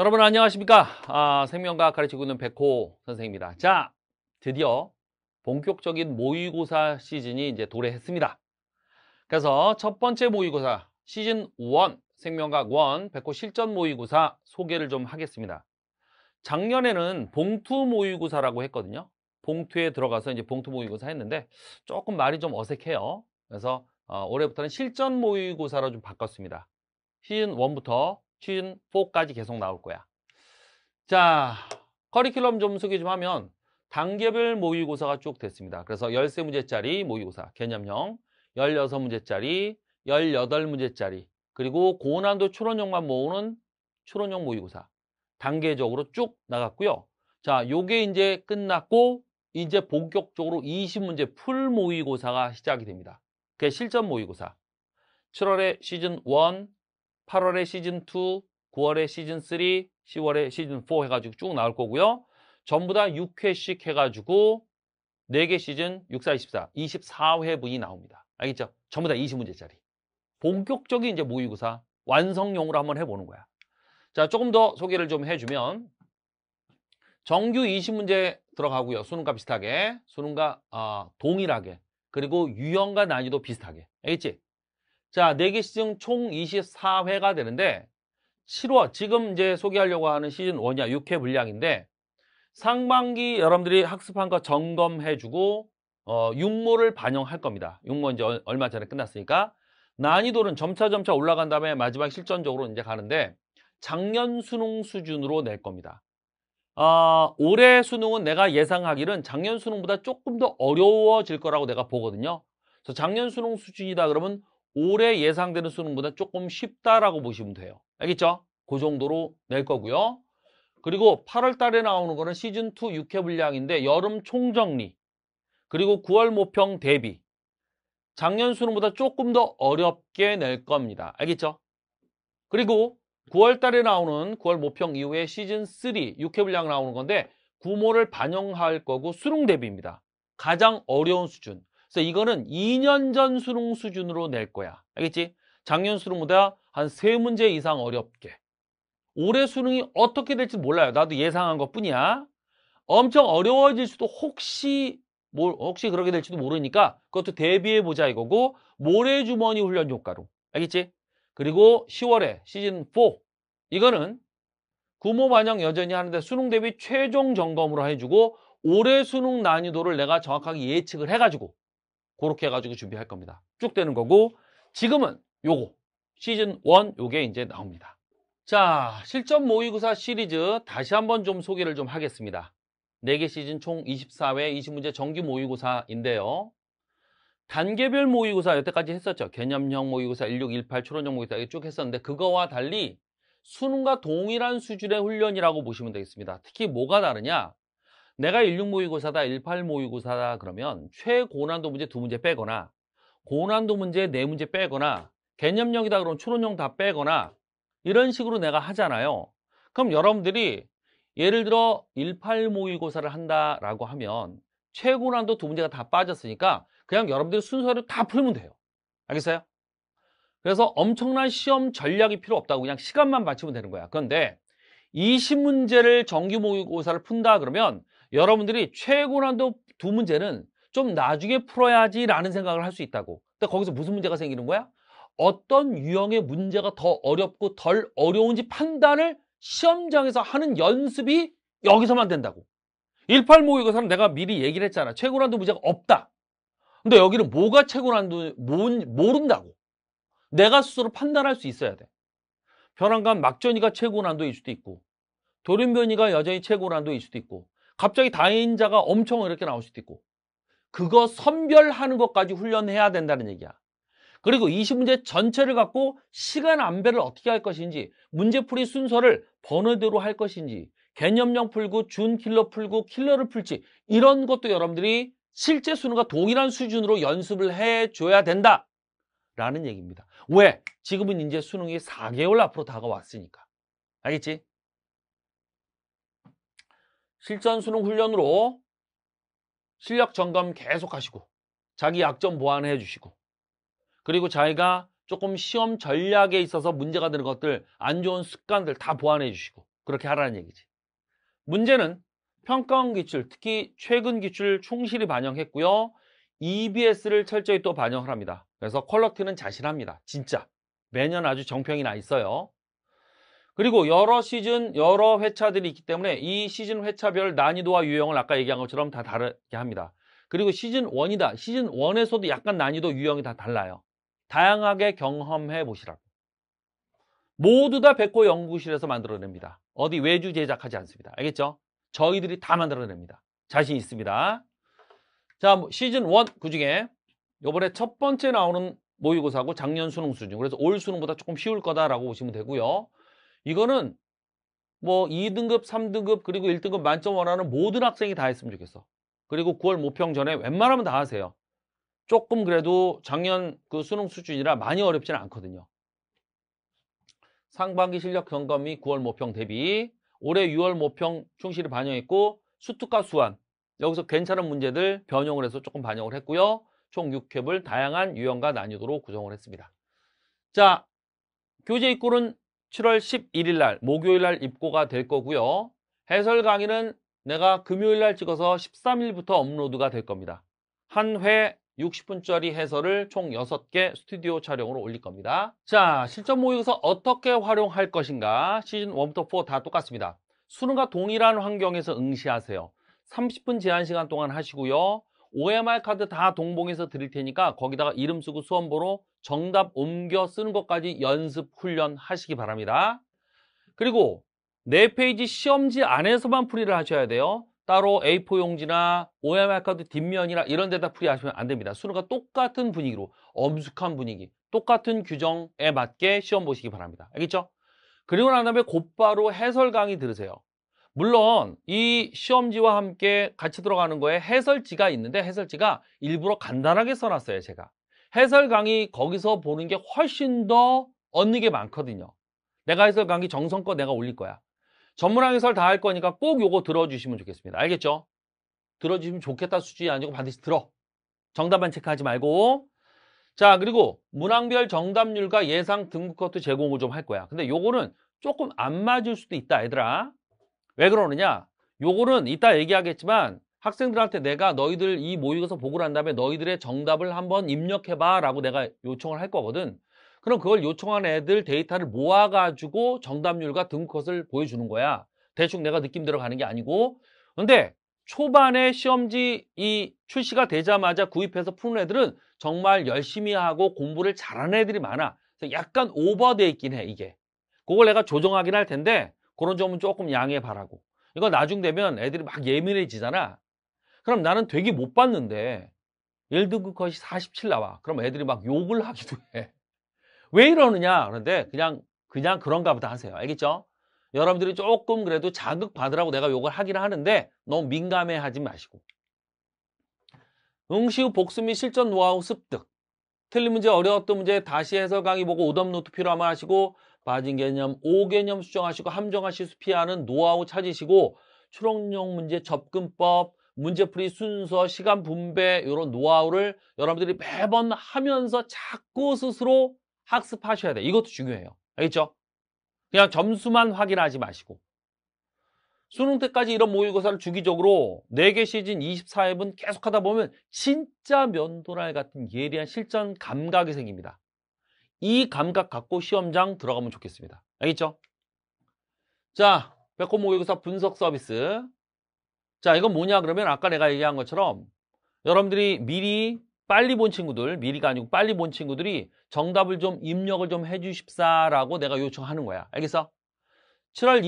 여러분 안녕하십니까 아, 생명과학 가르치고 있는 백호 선생입니다 자 드디어 본격적인 모의고사 시즌이 이제 도래했습니다 그래서 첫 번째 모의고사 시즌 1 생명과학 1 백호 실전 모의고사 소개를 좀 하겠습니다 작년에는 봉투 모의고사라고 했거든요 봉투에 들어가서 이제 봉투 모의고사 했는데 조금 말이 좀 어색해요 그래서 어, 올해부터는 실전 모의고사로 좀 바꿨습니다 시즌 1부터 시즌 4까지 계속 나올 거야. 자, 커리큘럼 점수기 좀 하면 단계별 모의고사가 쭉 됐습니다. 그래서 13문제짜리 모의고사, 개념형, 16문제짜리, 18문제짜리, 그리고 고난도 추론형만 모으는 추론형 모의고사 단계적으로 쭉 나갔고요. 자, 요게 이제 끝났고 이제 본격적으로 20문제 풀 모의고사가 시작이 됩니다. 그게 실전 모의고사. 7월에 시즌 1, 8월에 시즌2, 9월에 시즌3, 10월에 시즌4 해가지고 쭉 나올 거고요. 전부 다 6회씩 해가지고 4개 시즌 6, 4, 24, 24회분이 나옵니다. 알겠죠? 전부 다 20문제짜리. 본격적인 이제 모의고사 완성용으로 한번 해보는 거야. 자, 조금 더 소개를 좀 해주면 정규 20문제 들어가고요. 수능과 비슷하게, 수능과 어, 동일하게, 그리고 유형과 난이도 비슷하게. 알겠지? 자, 4개 시즌 총 24회가 되는데 7월 지금 이제 소개하려고 하는 시즌 1이야 6회 분량인데 상반기 여러분들이 학습한 거 점검해주고 어, 육모를 반영할 겁니다. 육모 이제 얼마 전에 끝났으니까 난이도는 점차점차 올라간 다음에 마지막 실전적으로 이제 가는데 작년 수능 수준으로 낼 겁니다. 어, 올해 수능은 내가 예상하기는 작년 수능보다 조금 더 어려워질 거라고 내가 보거든요. 그래서 작년 수능 수준이다 그러면 올해 예상되는 수능보다 조금 쉽다라고 보시면 돼요. 알겠죠? 그 정도로 낼 거고요. 그리고 8월 달에 나오는 거는 시즌2 6회 분량인데 여름 총정리 그리고 9월 모평 대비 작년 수능보다 조금 더 어렵게 낼 겁니다. 알겠죠? 그리고 9월 달에 나오는 9월 모평 이후에 시즌3 6회 분량 나오는 건데 구모를 반영할 거고 수능 대비입니다. 가장 어려운 수준. 그래서 이거는 2년 전 수능 수준으로 낼 거야. 알겠지? 작년 수능보다 한 3문제 이상 어렵게. 올해 수능이 어떻게 될지 몰라요. 나도 예상한 것 뿐이야. 엄청 어려워질 수도 혹시 뭐, 혹시 그렇게 될지도 모르니까 그것도 대비해 보자 이거고 모래주머니 훈련 효과로 알겠지? 그리고 10월에 시즌 4 이거는 부모 반영 여전히 하는데 수능 대비 최종 점검으로 해주고 올해 수능 난이도를 내가 정확하게 예측을 해가지고 그렇게 해가지고 준비할 겁니다. 쭉 되는 거고 지금은 요거 시즌 1 요게 이제 나옵니다. 자 실전 모의고사 시리즈 다시 한번 좀 소개를 좀 하겠습니다. 4개 시즌 총 24회 20문제 정규 모의고사인데요. 단계별 모의고사 여태까지 했었죠. 개념형 모의고사 1618초론형 모의고사 쭉 했었는데 그거와 달리 수능과 동일한 수준의 훈련이라고 보시면 되겠습니다. 특히 뭐가 다르냐? 내가 16 모의고사다, 18 모의고사다 그러면 최고난도 문제 두 문제 빼거나 고난도 문제 네 문제 빼거나 개념형이다 그러면 추론형 다 빼거나 이런 식으로 내가 하잖아요. 그럼 여러분들이 예를 들어 18 모의고사를 한다라고 하면 최고난도 두 문제가 다 빠졌으니까 그냥 여러분들 이 순서대로 다 풀면 돼요. 알겠어요? 그래서 엄청난 시험 전략이 필요 없다고 그냥 시간만 맞추면 되는 거야. 그런데 20문제를 정규 모의고사를 푼다 그러면 여러분들이 최고난도 두 문제는 좀 나중에 풀어야지라는 생각을 할 수 있다고. 근데 거기서 무슨 문제가 생기는 거야? 어떤 유형의 문제가 더 어렵고 덜 어려운지 판단을 시험장에서 하는 연습이 여기서만 된다고. 18 모의고사는 내가 미리 얘기를 했잖아. 최고난도 문제가 없다. 근데 여기는 뭐가 최고난도, 뭔, 모른다고. 내가 스스로 판단할 수 있어야 돼. 변환관 막전이가 최고난도일 수도 있고, 돌연변이가 여전히 최고난도일 수도 있고, 갑자기 다인자가 엄청 이렇게 나올 수도 있고 그거 선별하는 것까지 훈련해야 된다는 얘기야. 그리고 20문제 전체를 갖고 시간 안배를 어떻게 할 것인지 문제풀이 순서를 번호대로 할 것인지 개념형 풀고 준 킬러 풀고 킬러를 풀지 이런 것도 여러분들이 실제 수능과 동일한 수준으로 연습을 해줘야 된다 라는 얘기입니다 왜? 지금은 이제 수능이 4개월 앞으로 다가왔으니까 알겠지? 실전 수능 훈련으로 실력 점검 계속하시고 자기 약점 보완해 주시고 그리고 자기가 조금 시험 전략에 있어서 문제가 되는 것들 안 좋은 습관들 다 보완해 주시고 그렇게 하라는 얘기지 문제는 평가원 기출 특히 최근 기출 충실히 반영했고요 EBS를 철저히 또 반영을 합니다 그래서 퀄러티는 자신합니다 진짜 매년 아주 정평이 나 있어요 그리고 여러 시즌, 여러 회차들이 있기 때문에 이 시즌 회차별 난이도와 유형을 아까 얘기한 것처럼 다 다르게 합니다. 그리고 시즌 1이다. 시즌 1에서도 약간 난이도 유형이 다 달라요. 다양하게 경험해 보시라고. 모두 다 백호 연구실에서 만들어냅니다. 어디 외주 제작하지 않습니다. 알겠죠? 저희들이 다 만들어냅니다. 자신 있습니다. 자, 뭐 시즌 1 그중에 요번에 첫 번째 나오는 모의고사고 작년 수능 수준. 그래서 올 수능보다 조금 쉬울 거다라고 보시면 되고요. 이거는 뭐 2등급, 3등급 그리고 1등급 만점 원하는 모든 학생이 다 했으면 좋겠어. 그리고 9월 모평 전에 웬만하면 다 하세요. 조금 그래도 작년 그 수능 수준이라 많이 어렵지는 않거든요. 상반기 실력 경감 및 9월 모평 대비 올해 6월 모평 충실히 반영했고 수특과 수완 여기서 괜찮은 문제들 변형을 해서 조금 반영을 했고요. 총 6캡을 다양한 유형과 난이도로 구성을 했습니다. 자, 교재 입고는 7월 11일 날 목요일 날 입고가 될 거고요. 해설 강의는 내가 금요일 날 찍어서 13일부터 업로드가 될 겁니다. 한 회 60분짜리 해설을 총 6개 스튜디오 촬영으로 올릴 겁니다. 자, 실전 모의고사 어떻게 활용할 것인가? 시즌 1부터 4 다 똑같습니다. 수능과 동일한 환경에서 응시하세요. 30분 제한 시간 동안 하시고요. OMR 카드 다 동봉해서 드릴 테니까 거기다가 이름 쓰고 수험보호 정답 옮겨 쓰는 것까지 연습 훈련 하시기 바랍니다. 그리고 4페이지 시험지 안에서만 풀이를 하셔야 돼요. 따로 A4 용지나 OMR 카드 뒷면이나 이런 데다 풀이하시면 안 됩니다. 수능과 똑같은 분위기로 엄숙한 분위기, 똑같은 규정에 맞게 시험 보시기 바랍니다. 알겠죠? 그리고 난 다음에 곧바로 해설 강의 들으세요. 물론 이 시험지와 함께 같이 들어가는 거에 해설지가 있는데 해설지가 일부러 간단하게 써놨어요 제가 해설 강의 거기서 보는 게 훨씬 더 얻는 게 많거든요 내가 해설 강의 정성껏 내가 올릴 거야 전문학 해설 다 할 거니까 꼭 요거 들어주시면 좋겠습니다 알겠죠? 들어주시면 좋겠다 수준이 아니고 반드시 들어 정답만 체크하지 말고 자 그리고 문항별 정답률과 예상 등급 것도 제공을 좀 할 거야 근데 요거는 조금 안 맞을 수도 있다 얘들아 왜 그러느냐? 요거는 이따 얘기하겠지만 학생들한테 내가 너희들 이 모의고사 보고를 한 다음에 너희들의 정답을 한번 입력해봐 라고 내가 요청을 할 거거든. 그럼 그걸 요청한 애들 데이터를 모아가지고 정답률과 등컷을 보여주는 거야. 대충 내가 느낌대로 가는 게 아니고. 근데 초반에 시험지 이 출시가 되자마자 구입해서 푸는 애들은 정말 열심히 하고 공부를 잘하는 애들이 많아. 그래서 약간 오버돼 있긴 해, 이게. 그걸 내가 조정하긴 할 텐데 그런 점은 조금 양해 바라고. 이거 나중 되면 애들이 막 예민해지잖아. 그럼 나는 되게 못 봤는데 1등급 것이47 그 나와. 그럼 애들이 막 욕을 하기도 해. 왜 이러느냐? 그런데 그냥 그냥 그런가 보다 하세요. 알겠죠? 여러분들이 조금 그래도 자극받으라고 내가 욕을 하긴 기 하는데 너무 민감해 하지 마시고. 응시 후 복습 및 실전 노하우 습득. 틀린 문제, 어려웠던 문제 다시 해설 강의 보고 오답 노트 필요하면 하시고 빠진 개념 5개념 수정하시고 함정하시수 피하는 노하우 찾으시고 초록용 문제 접근법, 문제풀이 순서, 시간 분배 이런 노하우를 여러분들이 매번 하면서 자꾸 스스로 학습하셔야 돼. 이것도 중요해요. 알겠죠? 그냥 점수만 확인하지 마시고 수능 때까지 이런 모의고사를 주기적으로 4개 시즌 24회분 계속하다 보면 진짜 면도날 같은 예리한 실전 감각이 생깁니다. 이 감각 갖고 시험장 들어가면 좋겠습니다. 알겠죠? 자, 백호 모의고사 분석 서비스. 자, 이건 뭐냐 그러면 아까 내가 얘기한 것처럼 여러분들이 미리 빨리 본 친구들, 미리가 아니고 빨리 본 친구들이 정답을 좀 입력을 좀 해주십사라고 내가 요청하는 거야. 알겠어? 7월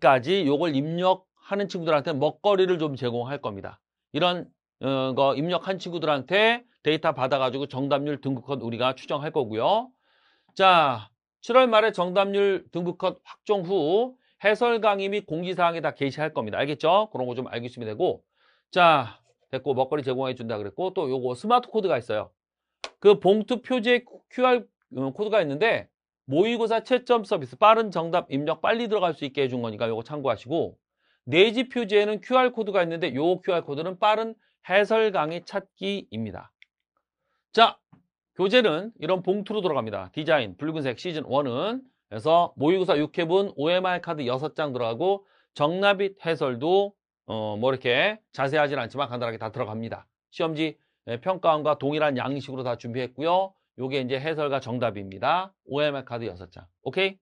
26일까지 요걸 입력하는 친구들한테 먹거리를 좀 제공할 겁니다. 이런 어, 거 입력한 친구들한테 데이터 받아가지고 정답률 등급컷 우리가 추정할 거고요. 자, 7월 말에 정답률 등급컷 확정 후 해설 강의 및 공지사항에 다 게시할 겁니다. 알겠죠? 그런 거 좀 알고 있으면 되고 자, 됐고 먹거리 제공해 준다 그랬고 또 요거 스마트 코드가 있어요. 그 봉투 표제 지 QR 코드가 있는데 모의고사 채점 서비스 빠른 정답 입력 빨리 들어갈 수 있게 해준 거니까 요거 참고하시고 내지 표지에는 QR코드가 있는데 요 QR코드는 빠른 해설 강의 찾기입니다. 자, 교재는 이런 봉투로 들어갑니다 디자인, 붉은색 시즌 1은 그래서 모의고사 6회분 OMR 카드 6장 들어가고 정나빛 해설도 어, 뭐 이렇게 자세하진 않지만 간단하게 다 들어갑니다. 시험지 예, 평가원과 동일한 양식으로 다 준비했고요. 요게 이제 해설과 정답입니다. OMR 카드 6장. 오케이?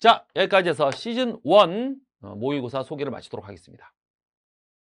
자, 여기까지 해서 시즌 1 어, 모의고사 소개를 마치도록 하겠습니다.